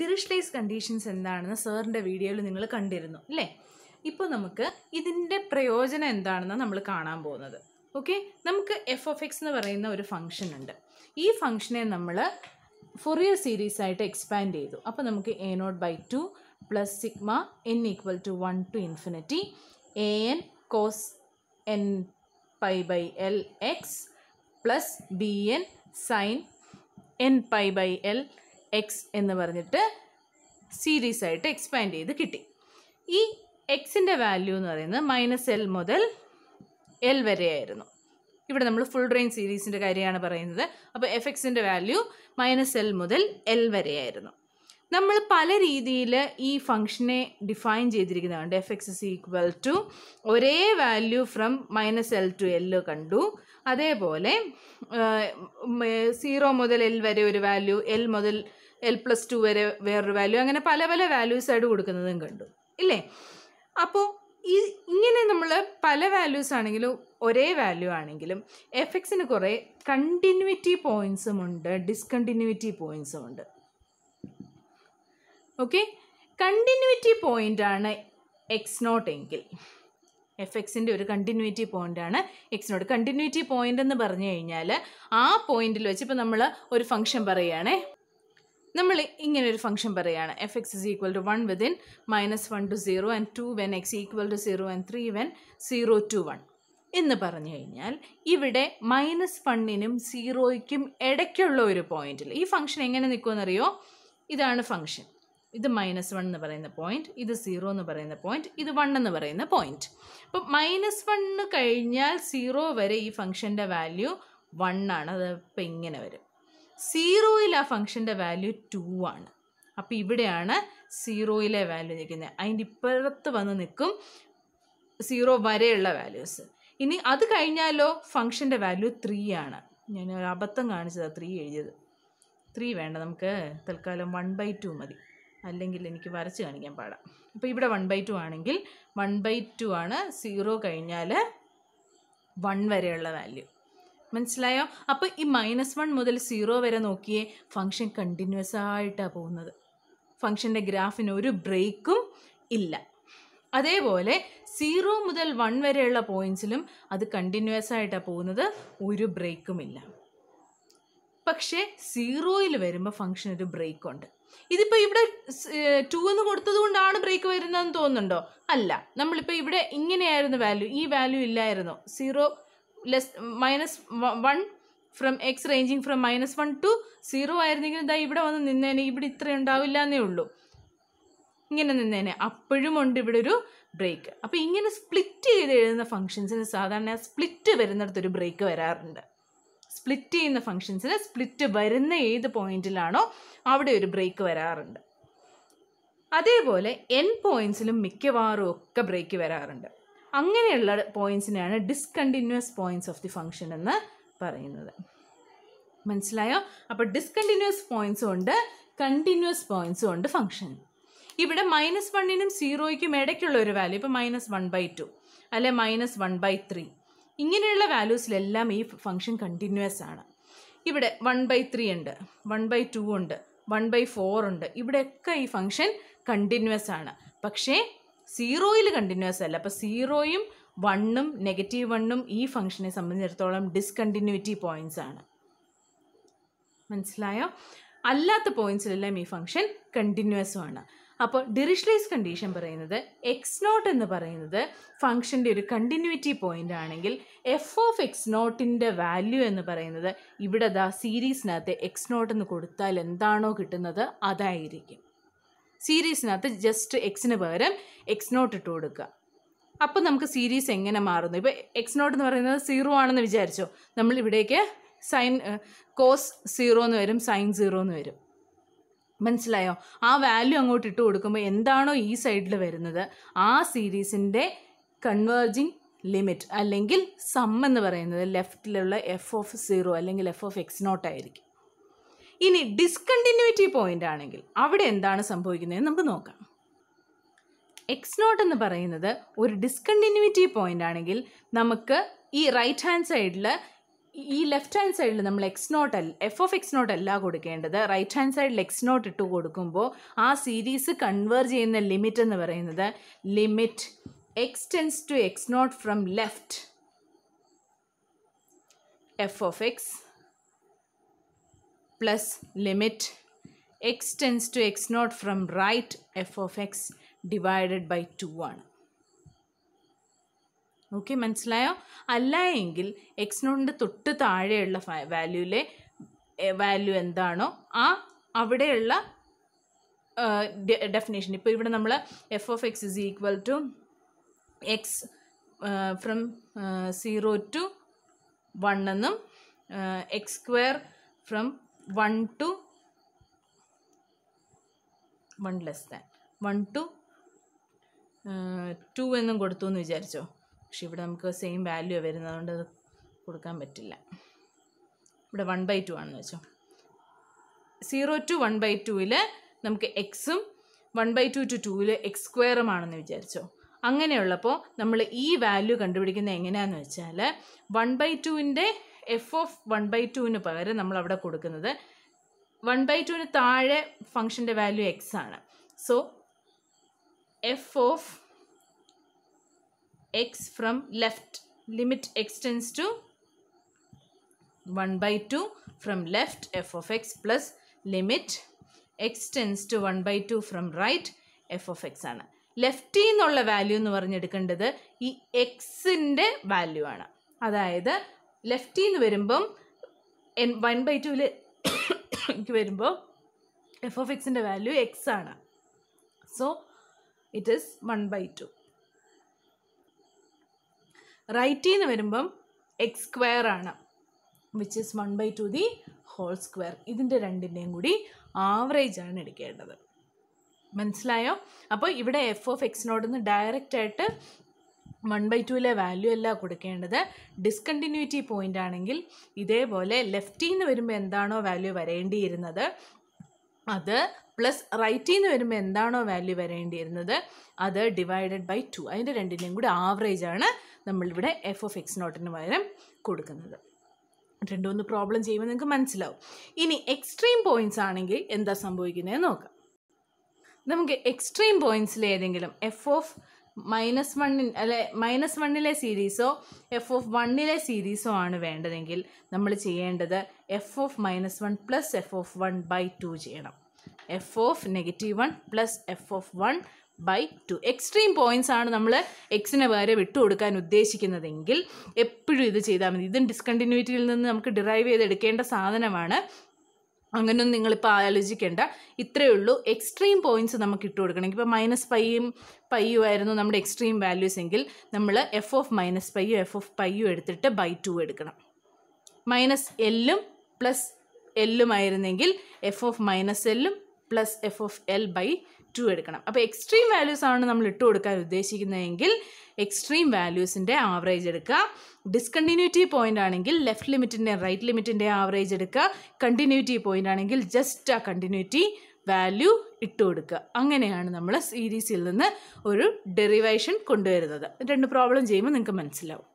ഡിറിഷ്ലൈസ് conditions എന്താണെന്ന് സാറിൻ്റെ വീഡിയോയിൽ നിങ്ങൾ കണ്ടിരുന്നു അല്ലേ ഇപ്പോൾ നമുക്ക് ഇതിൻ്റെ പ്രയോജനം എന്താണെന്ന് നമ്മൾ കാണാൻ പോകുന്നത് ഓക്കെ നമുക്ക് എഫ് ഒഫ് എക്സ് എന്ന് പറയുന്ന ഒരു ഫംഗ്ഷൻ ഉണ്ട് ഈ ഫംഗ്ഷനെ നമ്മൾ ഫൊറിയർ സീരീസ് ആയിട്ട് എക്സ്പാൻഡ് ചെയ്തു അപ്പോൾ നമുക്ക് A naught by two plus sigma N equal to one to infinity A N cos N pi by L X plus B N sine N pi by L X എന്ന് പറഞ്ഞിട്ട് series ആയിട്ട് expand ചെയ്ത് കിട്ടി ഈ എക്സിൻ്റെ value എന്ന് പറയുന്നത് minus L മുതൽ എൽ വരെയായിരുന്നു ഇവിടെ നമ്മൾ ഫുൾ റേഞ്ച് സീരീസിൻ്റെ കാര്യമാണ് പറയുന്നത് അപ്പോൾ എഫ് എക്സിൻ്റെ വാല്യൂ മൈനസ് എൽ മുതൽ എൽ വരെയായിരുന്നു നമ്മൾ പല രീതിയിൽ ഈ ഫംഗ്ഷനെ ഡിഫൈൻ ചെയ്തിരിക്കുന്നതാണ് F X is equal to ഒരേ value from minus L to L കണ്ടു അതേപോലെ സീറോ മുതൽ എൽ വരെ ഒരു വാല്യൂ എൽ മുതൽ എൽ പ്ലസ് ടു വരെ വേറൊരു വാല്യൂ അങ്ങനെ പല പല വാല്യൂസ് ആയിട്ട് കൊടുക്കുന്നതും കണ്ടു ഇല്ലേ അപ്പോൾ ഈ ഇങ്ങനെ നമ്മൾ പല വാല്യൂസ് ആണെങ്കിലും ഒരേ വാല്യൂ ആണെങ്കിലും എഫ് എക്സിന് കുറേ കണ്ടിന്യൂറ്റി പോയിൻസും ഉണ്ട് ഡിസ്കണ്ടിന്യൂറ്റി പോയിൻസും ഉണ്ട് ഓക്കെ കണ്ടിന്യൂറ്റി പോയിൻ്റാണ് എക്സ് നോട്ട് എങ്കിൽ എഫ് എക്സിൻ്റെ ഒരു കണ്ടിന്യൂറ്റി പോയിൻ്റാണ് എക്സിനോട് കണ്ടിന്യൂറ്റി പോയിൻ്റ് എന്ന് പറഞ്ഞു കഴിഞ്ഞാൽ ആ പോയിന്റിൽ വെച്ച് ഇപ്പം നമ്മൾ ഒരു ഫംഗ്ഷൻ പറയുകയാണേ നമ്മൾ ഇങ്ങനെ ഒരു ഫംഗ്ഷൻ പറയുകയാണ് F X is equal to one within minus one to zero and two when X equal to zero and three when zero to one എന്ന് പറഞ്ഞു കഴിഞ്ഞാൽ ഇവിടെ മൈനസ് വണ്ണിനും സീറോയ്ക്കും ഇടയ്ക്കുള്ള ഒരു പോയിന്റിൽ ഈ ഫംഗ്ഷൻ എങ്ങനെ നിൽക്കുമെന്നറിയോ ഇതാണ് ഫംഗ്ഷൻ ഇത് മൈനസ് വൺ എന്ന് പറയുന്ന പോയിന്റ് ഇത് സീറോ എന്ന് പറയുന്ന പോയിന്റ് ഇത് വൺ എന്ന് പറയുന്ന പോയിന്റ് അപ്പം മൈനസ് വണ്ണ് കഴിഞ്ഞാൽ സീറോ വരെ ഈ ഫംഗ്ഷൻ്റെ വാല്യൂ വൺ ആണ് അത് ഇപ്പം ഇങ്ങനെ വരും സീറോയിൽ ആ ഫംഗ്ഷൻ്റെ വാല്യൂ ടു ആണ് അപ്പോൾ ഇവിടെയാണ് സീറോയിലെ വാല്യൂ നിൽക്കുന്നത് അതിൻ്റെ ഇപ്പുറത്ത് വന്ന് നിൽക്കും സീറോ വരെയുള്ള വാല്യൂസ് ഇനി അത് കഴിഞ്ഞാലോ ഫംഗ്ഷൻ്റെ വാല്യൂ ത്രീ ആണ് ഞാൻ ഒരു അബദ്ധം കാണിച്ചതാണ് ത്രീ എഴുതിയത് ത്രീ വേണ്ട നമുക്ക് തൽക്കാലം വൺ ബൈ ടു മതി അല്ലെങ്കിൽ എനിക്ക് വരച്ച് കാണിക്കാൻ പാടാം അപ്പോൾ ഇവിടെ വൺ ബൈ ടു ആണെങ്കിൽ വൺ ബൈ ടു ആണ് സീറോ കഴിഞ്ഞാൽ വൺ വരെയുള്ള വാല്യൂ മനസ്സിലായോ അപ്പോൾ ഈ മൈനസ് വൺ മുതൽ സീറോ വരെ നോക്കിയേ ഫംഗ്ഷൻ കണ്ടിന്യൂസ് ആയിട്ടാണ് പോകുന്നത് ഫംഗ്ഷൻ്റെ ഗ്രാഫിന് ഒരു ബ്രേക്കും ഇല്ല അതേപോലെ സീറോ മുതൽ വൺ വരെയുള്ള പോയിൻസിലും അത് കണ്ടിന്യൂസ് ആയിട്ടാണ് പോകുന്നത് ഒരു ബ്രേക്കും ഇല്ല പക്ഷേ സീറോയിൽ വരുമ്പോൾ ഫംഗ്ഷൻ ഒരു ബ്രേക്കുണ്ട് ഇതിപ്പോൾ ഇവിടെ ടു എന്ന് കൊടുത്തത് കൊണ്ടാണ് ബ്രേക്ക് വരുന്നതെന്ന് തോന്നുന്നുണ്ടോ അല്ല നമ്മളിപ്പോൾ ഇവിടെ ഇങ്ങനെയായിരുന്നു വാല്യൂ ഈ വാല്യൂ ഇല്ലായിരുന്നു zero less minus one from X ranging from minus one to zero ആയിരുന്നെങ്കിൽ ഇതാ ഇവിടെ വന്ന് നിന്നേനെ ഇവിടെ ഇത്ര ഉണ്ടാവില്ല എന്നേ ഉള്ളൂ ഇങ്ങനെ നിന്നേനെ അപ്പോഴും ഉണ്ട് ഇവിടെ ഒരു ബ്രേക്ക് അപ്പോൾ ഇങ്ങനെ സ്പ്ലിറ്റ് ചെയ്ത് എഴുതുന്ന ഫംഗ്ഷൻസിന് സാധാരണ സ്പ്ലിറ്റ് വരുന്നിടത്തൊരു ബ്രേക്ക് വരാറുണ്ട് സ്പ്ലിറ്റ് ചെയ്യുന്ന ഫംഗ്ഷൻസിന് സ്പ്ലിറ്റ് വരുന്ന ഏത് പോയിന്റിലാണോ അവിടെ ഒരു ബ്രേക്ക് വരാറുണ്ട് അതേപോലെ എൻ പോയിന്റ്സിലും മിക്കവാറും ഒക്കെ ബ്രേക്ക് വരാറുണ്ട് അങ്ങനെയുള്ള പോയിന്റ്സിനെയാണ് discontinuous points of the function എന്ന് പറയുന്നത് മനസ്സിലായോ അപ്പോൾ ഡിസ്കണ്ടിന്യൂസ് പോയിന്റ്സും ഉണ്ട് കണ്ടിന്യൂസ് പോയിന്റ്സും ഉണ്ട് ഫംഗ്ഷൻ ഇവിടെ മൈനസ് വണ്ണിനും സീറോയ്ക്കും ഇടയ്ക്കുള്ള ഒരു വാല്യൂ ഇപ്പോൾ മൈനസ് വൺ ബൈ ടു അല്ലെ മൈനസ് വൺ ബൈ ത്രീ ഇങ്ങനെയുള്ള വാല്യൂസിലെല്ലാം ഈ ഫംഗ്ഷൻ കണ്ടിന്യൂസ് ആണ് ഇവിടെ വൺ ബൈ ത്രീ ഉണ്ട് വൺ ബൈ ടു ഉണ്ട് വൺ ബൈ ഫോർ ഉണ്ട് ഇവിടെയൊക്കെ ഈ ഫംഗ്ഷൻ കണ്ടിന്യൂസ് ആണ് പക്ഷേ സീറോയിൽ കണ്ടിന്യൂസ് അല്ല അപ്പോൾ സീറോയും വണ്ണും നെഗറ്റീവ് വണ്ണും ഈ ഫംഗ്ഷനെ സംബന്ധിച്ചിടത്തോളം ഡിസ്കണ്ടിന്യൂറ്റി പോയിന്റ്സ് ആണ് മനസ്സിലായോ അല്ലാത്ത പോയിൻറ്റ്സിലെല്ലാം ഈ ഫംഗ്ഷൻ കണ്ടിന്യൂസും ആണ് അപ്പോൾ ഡിറിഷ്ലേസ് കണ്ടീഷൻ പറയുന്നത് എക്സ് നോട്ട് എന്ന് പറയുന്നത് ഫംഗ്ഷൻ്റെ ഒരു കണ്ടിന്യൂറ്റി പോയിൻ്റ് ആണെങ്കിൽ എഫ് ഓഫ് എക്സ് നോട്ടിൻ്റെ വാല്യൂ എന്ന് പറയുന്നത് ഇവിടെ ദാ സീരീസിനകത്ത് എക്സ് നോട്ട് എന്ന് കൊടുത്താൽ എന്താണോ കിട്ടുന്നത് അതായിരിക്കും സീരീസിനകത്ത് ജസ്റ്റ് എക്സിന് പകരം എക്സ് നോട്ട് ഇട്ട് കൊടുക്കുക അപ്പോൾ നമുക്ക് സീരീസ് എങ്ങനെ മാറുന്നു ഇപ്പോൾ എക്സ് നോട്ട് എന്ന് പറയുന്നത് സീറോ ആണെന്ന് വിചാരിച്ചോ നമ്മൾ ഇവിടേക്ക് സൈൻ കോസ് സീറോ എന്ന് വരും സൈൻ സീറോ എന്ന് വരും മനസ്സിലായോ ആ വാല്യൂ അങ്ങോട്ട് ഇട്ട് കൊടുക്കുമ്പോൾ എന്താണോ ഈ സൈഡിൽ വരുന്നത് ആ സീരീസിൻ്റെ കൺവേർജിങ് ലിമിറ്റ് അല്ലെങ്കിൽ സം എന്ന് പറയുന്നത് ലെഫ്റ്റിലുള്ള എഫ് ഓഫ് സീറോ അല്ലെങ്കിൽ എഫ് ഓഫ് എക്സ് നോട്ട് ആയിരിക്കും ഇനി ഡിസ്കണ്ടിന്യൂറ്റി പോയിൻ്റ് ആണെങ്കിൽ അവിടെ എന്താണ് സംഭവിക്കുന്നതെന്ന് നമുക്ക് നോക്കാം എക്സ് നോട്ട് എന്ന് പറയുന്നത് ഒരു ഡിസ്കണ്ടിന്യൂറ്റി പോയിൻ്റ് ആണെങ്കിൽ നമുക്ക് ഈ റൈറ്റ് ഹാൻഡ് സൈഡിൽ ഈ ലെഫ്റ്റ് ഹാൻഡ് സൈഡിൽ നമ്മൾ എക്സ് നോട്ട് അല്ല എഫ് ഓഫ് എക്സ് നോട്ട് അല്ല കൊടുക്കേണ്ടത് റൈറ്റ് ഹാൻഡ് സൈഡിൽ എക്സ് നോട്ട് ഇട്ട് കൊടുക്കുമ്പോൾ ആ സീരീസ് കൺവേർജ് ചെയ്യുന്ന ലിമിറ്റ് എന്ന് പറയുന്നത് limit X tends to X naught from left F of X plus limit X tends to X naught from right F of X divided by two ആണ് okay മനസ്സിലായോ അല്ല എങ്കിൽ എക്സ് നോട്ടിൻ്റെ തൊട്ട് താഴെയുള്ള വാല്യൂലെ value എന്താണോ ആ അവിടെയുള്ള ഡെഫിനേഷൻ ഇപ്പോൾ ഇവിടെ നമ്മൾ F of X is equal to X from zero to one എന്നും X square from one to one less than one to two എന്നും കൊടുത്തു എന്ന് വിചാരിച്ചോ പക്ഷെ ഇവിടെ നമുക്ക് സെയിം വാല്യൂ വരുന്നത് കൊണ്ട് അത് കൊടുക്കാൻ പറ്റില്ല ഇവിടെ വൺ ബൈ ടു ആണെന്ന് വെച്ചോ സീറോ ടു വൺ ബൈ ടുവിൽ നമുക്ക് എക്സും വൺ ബൈ ടു ടു ടുവിൽ എക്സ് സ്ക്വയറും ആണെന്ന് വിചാരിച്ചോ അങ്ങനെയുള്ളപ്പോൾ നമ്മൾ ഈ വാല്യൂ കണ്ടുപിടിക്കുന്നത് എങ്ങനെയാണെന്ന് വെച്ചാൽ വൺ ബൈ ടുവിൻ്റെ എഫ് ഓഫ് വൺ ബൈ ടുവിന് പകരം നമ്മൾ അവിടെ കൊടുക്കുന്നത് വൺ ബൈ ടുവിന് താഴെ ഫംഗ്ഷൻ്റെ വാല്യൂ എക്സ് ആണ് so F of x from left limit x tends to 1 by 2 from left f of x plus limit x tends to 1 by 2 from right f of x ആണ് ലെഫ്റ്റിൽ നിന്നുള്ള value എന്ന് പറഞ്ഞെടുക്കേണ്ടത് ഈ എക്സിൻ്റെ വാല്യൂ ആണ് അതായത് ലെഫ്റ്റിൽ നിന്ന് വരുമ്പം എൻ വൺ ബൈ ടുവിൽ എനിക്ക് വരുമ്പോൾ എഫ് ഓഫ് എക്സിൻ്റെ വാല്യൂ എക്സ് ആണ് so it is one by two റൈറ്റിൽ നിന്ന് വരുമ്പം എക്സ് സ്ക്വയർ ആണ് which is one by two the whole square ഇതിൻ്റെ രണ്ടിൻ്റെയും കൂടി ആവറേജ് ആണ് എടുക്കേണ്ടത് മനസ്സിലായോ അപ്പോൾ ഇവിടെ എഫ് ഓഫ് എക്സിനോട് നിന്ന് ആയിട്ട് വൺ ബൈ ടുവിലെ വാല്യൂ അല്ല കൊടുക്കേണ്ടത് ഡിസ്കണ്ടിന്യൂറ്റി പോയിൻ്റ് ആണെങ്കിൽ ഇതേപോലെ ലെഫ്റ്റിൽ നിന്ന് വരുമ്പോൾ എന്താണോ വാല്യൂ വരേണ്ടിയിരുന്നത് അത് പ്ലസ് റൈറ്റിൽ നിന്ന് വരുമ്പോൾ എന്താണോ വാല്യൂ വരേണ്ടിയിരുന്നത് അത് ഡിവൈഡഡ് ബൈ ടു അതിൻ്റെ രണ്ടിൻ്റെയും കൂടി ആവറേജ് ആണ് നമ്മളിവിടെ എഫ് ഓഫ് എക്സ് നോട്ടിന് പകരം കൊടുക്കുന്നത് രണ്ടു മൂന്ന് പ്രോബ്ലം ചെയ്യുമ്പോൾ നിങ്ങൾക്ക് മനസ്സിലാവും ഇനി എക്സ്ട്രീം പോയിന്റ്സ് ആണെങ്കിൽ എന്താ സംഭവിക്കുന്നത് നോക്കാം നമുക്ക് എക്സ്ട്രീം പോയിൻറ്റ്സിൽ ഏതെങ്കിലും എഫ് ഓഫ് മൈനസ് വണ്ണിൽ അല്ലെ മൈനസ് വണ്ണിലെ സീരീസോ എഫ് ഓഫ് വണ്ണിലെ സീരീസോ ആണ് വേണ്ടതെങ്കിൽ നമ്മൾ ചെയ്യേണ്ടത് F of minus one plus F of one by two ചെയ്യണം F of negative one plus F of one by two extreme points ആണ് നമ്മൾ എക്സിന് വരെ വിട്ടുകൊടുക്കാൻ ഉദ്ദേശിക്കുന്നതെങ്കിൽ എപ്പോഴും ഇത് ചെയ്താൽ മതി ഇതും ഡിസ്കണ്ടിന്യൂറ്റിയിൽ നിന്ന് നമുക്ക് ഡിറൈവ് ചെയ്തെടുക്കേണ്ട സാധനമാണ് അങ്ങനെയൊന്നും നിങ്ങളിപ്പോൾ ആലോചിക്കേണ്ട ഇത്രയേ ഉള്ളൂ എക്സ്ട്രീം പോയിൻറ്റ്സ് നമുക്ക് ഇട്ട് കൊടുക്കണം ഇപ്പോൾ മൈനസ് പൈയും പൈയും ആയിരുന്നു നമ്മുടെ എക്സ്ട്രീം വാല്യൂസ് എങ്കിൽ നമ്മൾ എഫ് ഓഫ് മൈനസ് പൈയും എഫ് ഓഫ് പൈയും എടുത്തിട്ട് ബൈ ടു എടുക്കണം മൈനസ് എല്ലും പ്ലസ് ആയിരുന്നെങ്കിൽ എഫ് ഓഫ് മൈനസ് എല്ലും plus F of L by two എടുക്കണം അപ്പോൾ എക്സ്ട്രീം വാല്യൂസ് ആണ് നമ്മൾ ഇട്ട് കൊടുക്കാൻ ഉദ്ദേശിക്കുന്നതെങ്കിൽ എക്സ്ട്രീം വാല്യൂസിൻ്റെ ആവറേജ് എടുക്കുക ഡിസ്കണ്ടിന്യൂറ്റി പോയിൻ്റ് ആണെങ്കിൽ ലെഫ്റ്റ് ലിമിറ്റിൻ്റെ റൈറ്റ് ലിമിറ്റിൻ്റെ ആവറേജ് എടുക്കുക കണ്ടിന്യൂറ്റി പോയിൻ്റ് ആണെങ്കിൽ ജസ്റ്റ് ആ കണ്ടിന്യൂറ്റി വാല്യൂ ഇട്ട് കൊടുക്കുക അങ്ങനെയാണ് നമ്മൾ സീരീസിൽ നിന്ന് ഒരു ഡെറിവേഷൻ കൊണ്ടുവരുന്നത് രണ്ട് പ്രോബ്ലം ചെയ്യുമ്പോൾ നിങ്ങൾക്ക് മനസ്സിലാവും